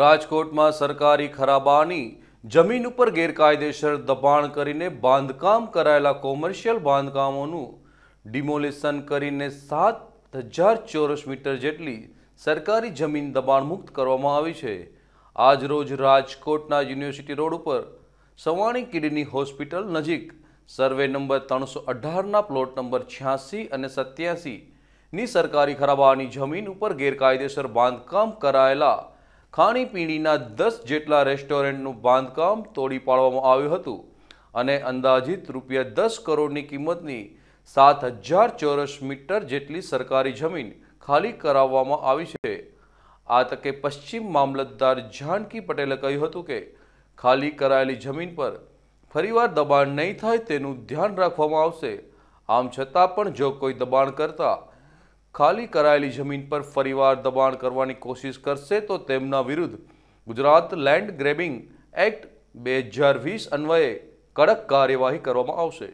રાજકોટમાં સરકારી ખરાબાની જમીન ઉપર ગેરકાયદેસર દબાણ કરીને બાંધકામ કરાયેલા કોમર્શિયલ બાંધકામોનું ડિમોલેશન કરીને સાત હજાર ચોરસ મીટર જેટલી સરકારી જમીન દબાણ મુક્ત કરવામાં આવી છે આજરોજ રાજકોટના યુનિવર્સિટી રોડ ઉપર સવાણી કિડની હોસ્પિટલ નજીક સર્વે નંબર ત્રણસો અઢારના પ્લોટ નંબર છ્યાસી અને સત્યાસીની સરકારી ખરાબાની જમીન ઉપર ગેરકાયદેસર બાંધકામ કરાયેલા ખાણીપીણીના દસ જેટલા રેસ્ટોરન્ટનું બાંધકામ તોડી પાડવામાં આવ્યું હતું અને અંદાજિત રૂપિયા દસ કરોડની કિંમતની સાત હજાર ચોરસ મીટર જેટલી સરકારી જમીન ખાલી કરાવવામાં આવી છે આ તકે પશ્ચિમ મામલતદાર જાનકી પટેલે કહ્યું હતું કે ખાલી કરાયેલી જમીન પર ફરીવાર દબાણ નહીં થાય તેનું ધ્યાન રાખવામાં આવશે આમ છતાં પણ જો કોઈ દબાણ કરતા ખાલી કરાયેલી જમીન પર ફરીવાર દબાણ કરવાની કોશિશ કરશે તો તેમના વિરુદ્ધ ગુજરાત લેન્ડ ગ્રેબિંગ એક્ટ બે હજાર વીસ અન્વયે કડક કાર્યવાહી કરવામાં આવશે